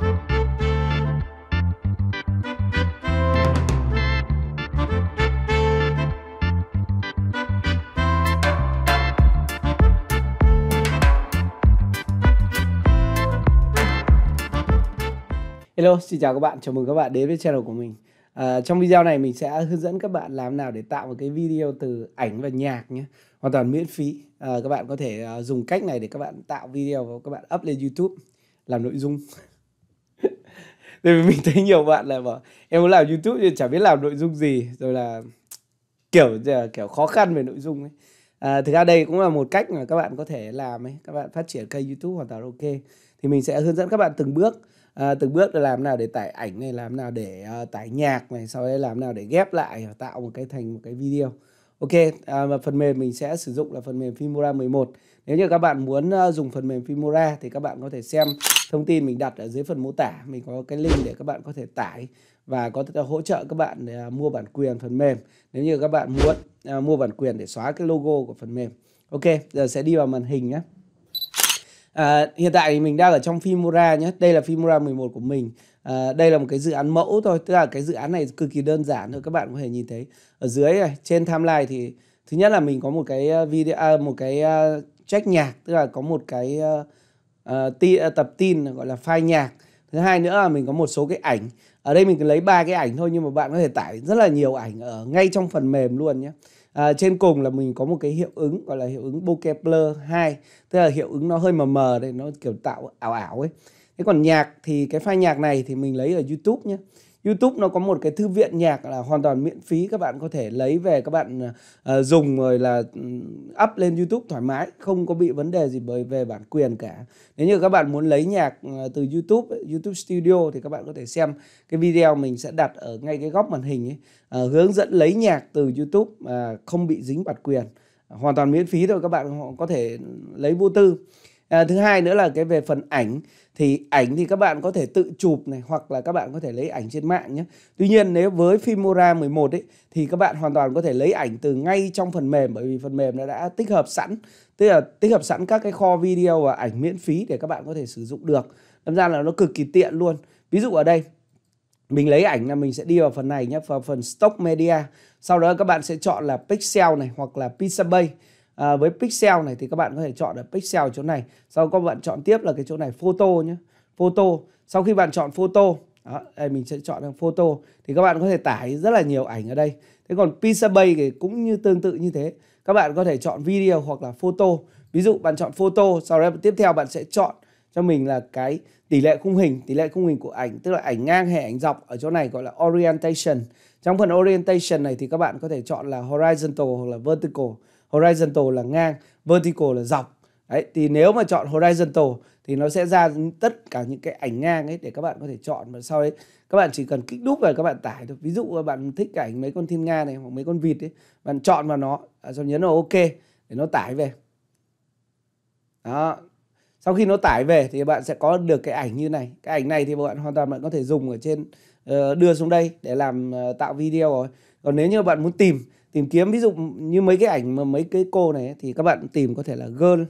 Hello, xin chào các bạn, chào mừng các bạn đến với channel của mình à, Trong video này mình sẽ hướng dẫn các bạn làm nào để tạo một cái video từ ảnh và nhạc nhé Hoàn toàn miễn phí à, Các bạn có thể à, dùng cách này để các bạn tạo video và các bạn up lên Youtube Làm nội dung tại vì mình thấy nhiều bạn là bảo em muốn làm youtube nhưng chả biết làm nội dung gì rồi là kiểu kiểu khó khăn về nội dung ấy à, thực ra đây cũng là một cách mà các bạn có thể làm ấy các bạn phát triển kênh youtube hoàn toàn ok thì mình sẽ hướng dẫn các bạn từng bước à, từng bước là làm nào để tải ảnh này làm nào để uh, tải nhạc này sau đấy làm nào để ghép lại tạo một cái thành một cái video ok à, và phần mềm mình sẽ sử dụng là phần mềm Filmora 11 nếu như các bạn muốn ờ, dùng phần mềm Filmora thì các bạn có thể xem thông tin mình đặt ở dưới phần mô tả. Mình có cái link để các bạn có thể tải và có thể hỗ trợ các bạn để ờ, mua bản quyền phần mềm. Nếu như các bạn muốn ờ, mua bản quyền để xóa cái logo của phần mềm. Ok, giờ sẽ đi vào màn hình nhé. À, hiện tại mình đang ở trong Filmora nhé. Đây là Filmora 11 của mình. À, đây là một cái dự án mẫu thôi. Tức là cái dự án này cực kỳ đơn giản thôi. Các bạn có thể nhìn thấy ở dưới này, trên timeline thì thứ nhất là mình có một cái video, một cái track nhạc tức là có một cái uh, uh, tập tin gọi là file nhạc thứ hai nữa là mình có một số cái ảnh ở đây mình lấy ba cái ảnh thôi nhưng mà bạn có thể tải rất là nhiều ảnh ở ngay trong phần mềm luôn nhé à, trên cùng là mình có một cái hiệu ứng gọi là hiệu ứng bokeh blur 2 tức là hiệu ứng nó hơi mờ mờ đấy nó kiểu tạo ảo ảo ấy thế còn nhạc thì cái file nhạc này thì mình lấy ở youtube nhé YouTube nó có một cái thư viện nhạc là hoàn toàn miễn phí các bạn có thể lấy về các bạn uh, dùng rồi là up lên YouTube thoải mái không có bị vấn đề gì bởi về bản quyền cả nếu như các bạn muốn lấy nhạc ờ, từ YouTube YouTube Studio thì các bạn có thể xem cái video mình sẽ đặt ở ngay cái góc màn hình ấy, uh, hướng dẫn lấy nhạc từ YouTube mà không bị dính bản quyền hoàn toàn miễn phí thôi các bạn có thể lấy vô tư à, thứ hai nữa là cái về phần ảnh thì ảnh thì các bạn có thể tự chụp này hoặc là các bạn có thể lấy ảnh trên mạng nhé tuy nhiên nếu với Filmora 11 ấy thì các bạn hoàn toàn có thể lấy ảnh từ ngay trong phần mềm bởi vì phần mềm nó đã tích hợp sẵn tức là tích hợp sẵn các cái kho video và ảnh miễn phí để các bạn có thể sử dụng được đâm ra là nó cực kỳ tiện luôn ví dụ ở đây mình lấy ảnh là mình sẽ đi vào phần này nhé vào phần stock media sau đó các bạn sẽ chọn là pixel này hoặc là pixabay à, với pixel này thì các bạn có thể chọn ở pixel chỗ này sau đó các bạn chọn tiếp là cái chỗ này photo nhé photo sau khi bạn chọn photo đó, đây mình sẽ chọn photo thì các bạn có thể tải rất là nhiều ảnh ở đây thế còn pixabay thì cũng như tương tự như thế các bạn có thể chọn video hoặc là photo ví dụ bạn chọn photo sau đó tiếp theo bạn sẽ chọn cho mình là cái tỷ lệ khung hình tỷ lệ khung hình của ảnh tức là ảnh ngang hay ảnh dọc ở chỗ này gọi là orientation trong phần orientation này thì các bạn có thể chọn là horizontal hoặc là vertical horizontal là ngang vertical là dọc đấy thì nếu mà chọn horizontal thì nó sẽ ra tất cả những cái ảnh ngang ấy để các bạn có thể chọn và sau đấy các bạn chỉ cần kích đúp vào các bạn tải thôi ví dụ bạn thích ảnh mấy con thiên nga này hoặc mấy con vịt ấy bạn chọn vào nó sau nhấn vào ok để nó tải về đó sau khi nó tải về thì bạn sẽ có được cái ảnh như này cái ảnh này thì bạn hoàn toàn bạn có thể dùng ở trên ờ, đưa xuống đây để làm ờ, tạo video rồi còn nếu như bạn muốn tìm tìm kiếm ví dụ như mấy cái ảnh mà mấy cái cô này thì các bạn tìm có thể là girl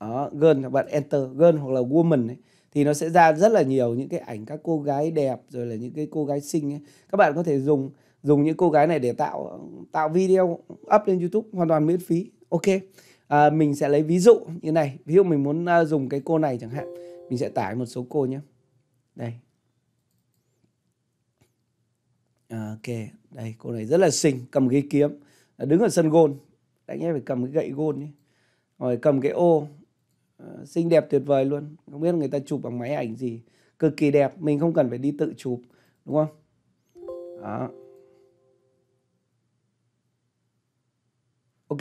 đó, girl các bạn enter girl hoặc là woman ấy. thì nó sẽ ra rất là nhiều những cái ảnh các cô gái đẹp rồi là những cái cô gái xinh ấy. các bạn có thể dùng dùng những cô gái này để tạo tạo video up lên YouTube hoàn toàn miễn phí ok à, mình sẽ lấy ví dụ như này ví dụ mình muốn à, dùng cái cô này chẳng hạn mình sẽ tải một số cô nhé đây À, ok đây cô này rất là xinh cầm cái kiếm đứng ở sân gôn anh em phải cầm cái gậy gôn ấy. rồi cầm cái ô à, xinh đẹp tuyệt vời luôn không biết người ta chụp bằng máy ảnh gì cực kỳ đẹp mình không cần phải đi tự chụp đúng không đó ok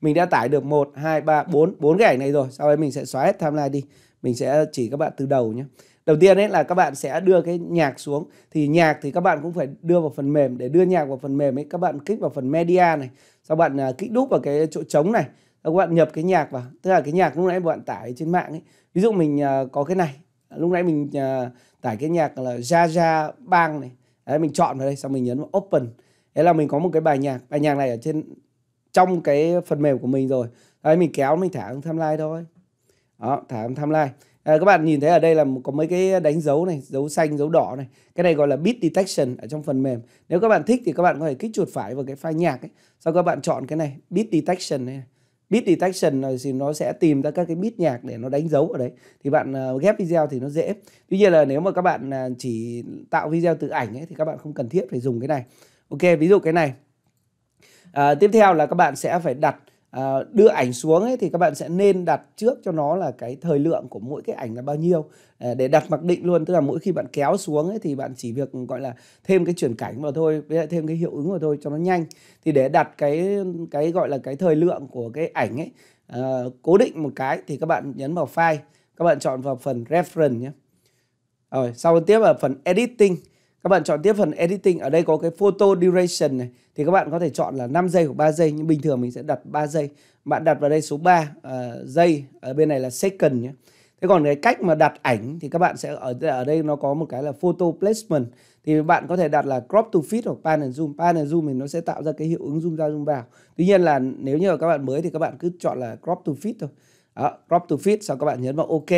mình đã tải được một hai ba bốn bốn cái ảnh này rồi sau đấy mình sẽ xóa hết timeline đi mình sẽ chỉ các bạn từ đầu nhé đầu tiên ấy là các bạn sẽ đưa cái nhạc xuống thì nhạc thì các bạn cũng phải đưa vào phần mềm để đưa nhạc vào phần mềm ấy các bạn kích vào phần media này sau bạn uh, kích đúp vào cái chỗ trống này các bạn nhập cái nhạc vào tức là cái nhạc lúc nãy bạn tải trên mạng ấy ví dụ mình uh, có cái này lúc nãy mình uh, tải cái nhạc là Jaja Bang này đấy, mình chọn vào đây xong mình nhấn vào open thế là mình có một cái bài nhạc bài nhạc này ở trên trong cái phần mềm của mình rồi đấy mình kéo mình thả tham lai thôi đó thả tham lai À, các bạn nhìn thấy ở đây là có mấy cái đánh dấu này, dấu xanh, dấu đỏ này. Cái này gọi là beat detection ở trong phần mềm. Nếu các bạn thích thì các bạn có thể kích chuột phải vào cái file nhạc ấy. Sau các bạn chọn cái này, beat detection này. Beat detection là thì nó sẽ tìm ra các cái beat nhạc để nó đánh dấu ở đấy. Thì bạn ờ, ghép video thì nó dễ. Tuy nhiên là nếu mà các bạn à, chỉ tạo video từ ảnh ấy thì các bạn không cần thiết phải dùng cái này. Ok, ví dụ cái này. À, tiếp theo là các bạn sẽ phải đặt À, đưa ảnh xuống ấy, thì các bạn sẽ nên đặt trước cho nó là cái thời lượng của mỗi cái ảnh là bao nhiêu à, để đặt mặc định luôn tức là mỗi khi bạn kéo xuống ấy, thì bạn chỉ việc gọi là thêm cái chuyển cảnh vào thôi với lại thêm cái hiệu ứng vào thôi cho nó nhanh thì để đặt cái cái gọi là cái thời lượng của cái ảnh ấy à, cố định một cái thì các bạn nhấn vào file các bạn chọn vào phần reference nhé rồi sau tiếp là phần editing các bạn chọn tiếp phần editing ở đây có cái photo duration này thì các bạn có thể chọn là 5 giây hoặc 3 giây nhưng bình thường mình sẽ đặt 3 giây bạn đặt vào đây số 3 uh, ờ, giây ở bên này là second nhé thế còn cái cách mà đặt ảnh thì các bạn sẽ ở ở đây nó có một cái là photo placement thì bạn có thể đặt là crop to fit hoặc pan and zoom pan and zoom thì nó sẽ tạo ra cái hiệu ứng zoom ra zoom vào tuy nhiên là nếu như là các bạn mới thì các bạn cứ chọn là crop to fit thôi Đó, crop to fit sau các bạn nhấn vào ok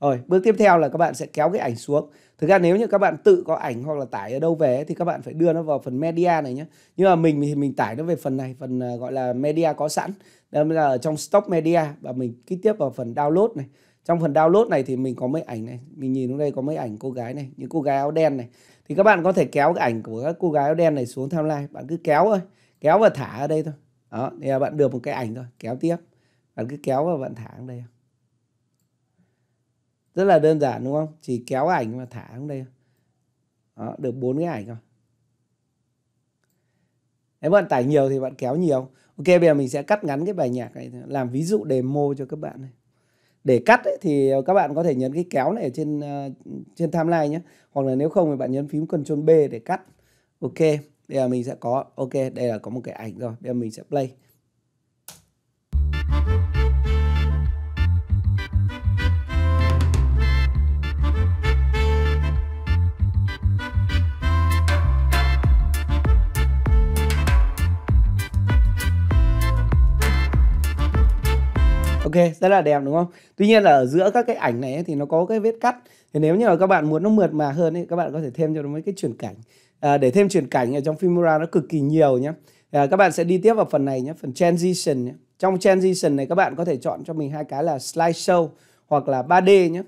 rồi bước tiếp theo là các bạn sẽ kéo cái ảnh xuống thực ra nếu như các bạn tự có ảnh hoặc là tải ở đâu về thì các bạn phải đưa nó vào phần media này nhé nhưng mà mình thì mình tải nó về phần này phần à, gọi là media có sẵn đó là ở trong stock media và mình kích tiếp vào phần download này trong phần download này thì mình có mấy ảnh này mình nhìn ở đây có mấy ảnh cô gái này những cô gái áo đen này thì các bạn có thể kéo cái ảnh của các cô gái áo đen này xuống timeline bạn cứ kéo thôi kéo và thả ở đây thôi đó thì bạn được một cái ảnh thôi kéo tiếp bạn cứ kéo và bạn thả ở đây rất là đơn giản đúng không chỉ kéo ảnh và thả xuống đây Đó, được bốn cái ảnh rồi nếu bạn tải nhiều thì bạn kéo nhiều ok bây giờ mình sẽ cắt ngắn cái bài nhạc này làm ví dụ demo cho các bạn này để cắt ấy, thì các bạn có thể nhấn cái kéo này ở trên ờ, trên timeline nhé hoặc là nếu không thì bạn nhấn phím Ctrl B để cắt ok bây giờ mình sẽ có ok đây là có một cái ảnh rồi bây giờ mình sẽ play ok rất là đẹp đúng không tuy nhiên là ở giữa các cái ảnh này thì nó có cái vết cắt thì nếu như là các bạn muốn nó mượt mà hơn thì các bạn có thể thêm cho nó mấy cái chuyển cảnh à, để thêm chuyển cảnh ở trong Filmora nó cực kỳ nhiều nhé à, các bạn sẽ đi tiếp vào phần này nhé phần transition nhé trong transition này các bạn có thể chọn cho mình hai cái là slideshow hoặc là 3D nhé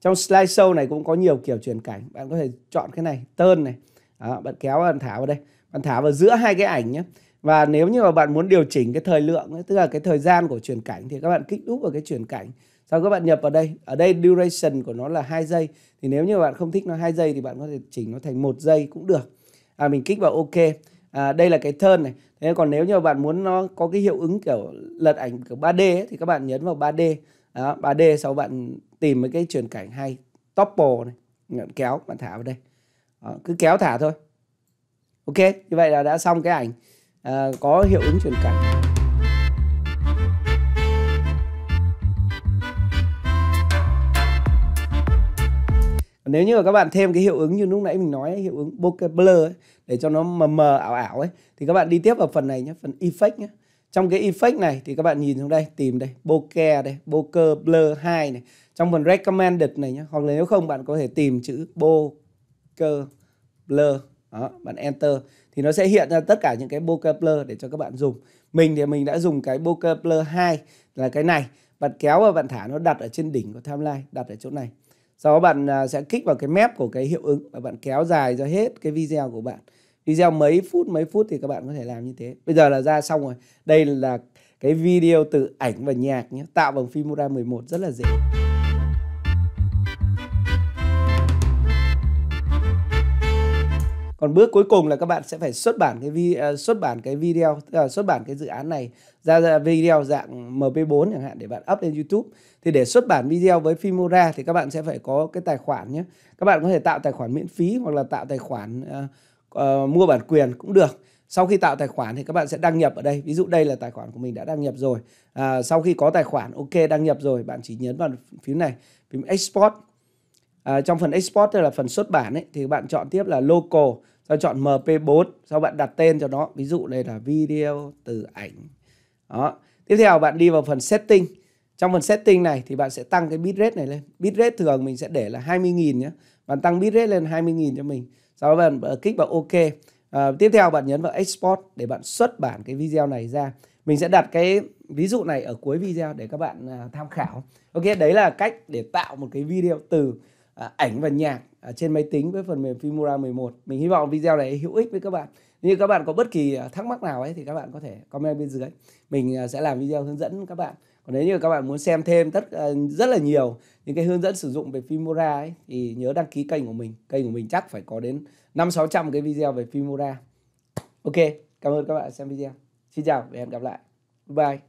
trong slideshow này cũng có nhiều kiểu chuyển cảnh bạn có thể chọn cái này tơn này Đó, bạn kéo bạn thả vào đây bạn thả vào giữa hai cái ảnh nhé và nếu như mà bạn muốn điều chỉnh cái thời lượng tức là cái thời gian của chuyển cảnh thì các bạn kích đúp vào cái chuyển cảnh sau các bạn nhập vào đây ở đây duration của nó là hai giây thì nếu như bạn không thích nó hai giây thì bạn có thể chỉnh nó thành một giây cũng được à, mình kích vào ok à, đây là cái turn này thế còn nếu như bạn muốn nó có cái hiệu ứng kiểu lật ảnh kiểu 3D ấy, thì các bạn nhấn vào 3D đó, 3D sau bạn tìm mấy cái chuyển cảnh hay topple này bạn kéo bạn thả vào đây đó, cứ kéo thả thôi ok như vậy là đã xong cái ảnh à, có hiệu ứng truyền cảnh nếu như mà các bạn thêm cái hiệu ứng như lúc nãy mình nói ấy, hiệu ứng bokeh blur ấy, để cho nó mờ mờ ảo ảo ấy thì các bạn đi tiếp vào phần này nhé phần effect nhé trong cái effect này thì các bạn nhìn xuống đây tìm đây bokeh đây bokeh blur 2 này trong phần recommended này nhé hoặc là nếu không bạn có thể tìm chữ bokeh blur đó, bạn enter thì nó sẽ hiện ra tất cả những cái bokeh blur để cho các bạn dùng mình thì mình đã dùng cái bokeh blur 2 là cái này bạn kéo và bạn thả nó đặt ở trên đỉnh của timeline đặt ở chỗ này sau đó bạn à, sẽ kích vào cái mép của cái hiệu ứng và bạn kéo dài ra hết cái video của bạn video mấy phút mấy phút thì các bạn có thể làm như thế bây giờ là ra xong rồi đây là cái video từ ảnh và nhạc nhé tạo bằng Filmora 11 rất là dễ còn bước cuối cùng là các bạn sẽ phải xuất bản cái vi uh, xuất bản cái video uh, xuất bản cái dự án này ra, ra video dạng mp4 chẳng hạn để bạn up lên youtube thì để xuất bản video với filmora thì các bạn sẽ phải có cái tài khoản nhé các bạn có thể tạo tài khoản miễn phí hoặc là tạo tài khoản uh, uh, mua bản quyền cũng được sau khi tạo tài khoản thì các bạn sẽ đăng nhập ở đây ví dụ đây là tài khoản của mình đã đăng nhập rồi à, sau khi có tài khoản ok đăng nhập rồi bạn chỉ nhấn vào phím này phím export à, trong phần export tức là phần xuất bản ấy, thì bạn chọn tiếp là local sau chọn mp4 sau bạn đặt tên cho nó ví dụ đây là video từ ảnh đó tiếp theo bạn đi vào phần setting trong phần setting này thì bạn sẽ tăng cái bitrate này lên bitrate thường mình sẽ để là 20.000 nhé bạn tăng bitrate lên 20.000 cho mình sau đó bạn kích vào ok à, tiếp theo bạn nhấn vào export để bạn xuất bản cái video này ra mình sẽ đặt cái ví dụ này ở cuối video để các bạn à, tham khảo ok đấy là cách để tạo một cái video từ À, ảnh và nhạc à, trên máy tính với phần mềm Filmora 11. Mình hy vọng video này hữu ích với các bạn. Như các bạn có bất kỳ à, thắc mắc nào ấy thì các bạn có thể comment bên dưới. Mình sẽ làm video hướng dẫn các bạn. Còn nếu như các bạn muốn xem thêm rất rất là nhiều những cái hướng dẫn sử dụng về Filmora ấy thì nhớ đăng ký kênh của mình. Kênh của mình chắc phải có đến 5 600 cái video về Filmora. Ok, cảm ơn các bạn xem video. Xin chào và hẹn gặp lại. Bye.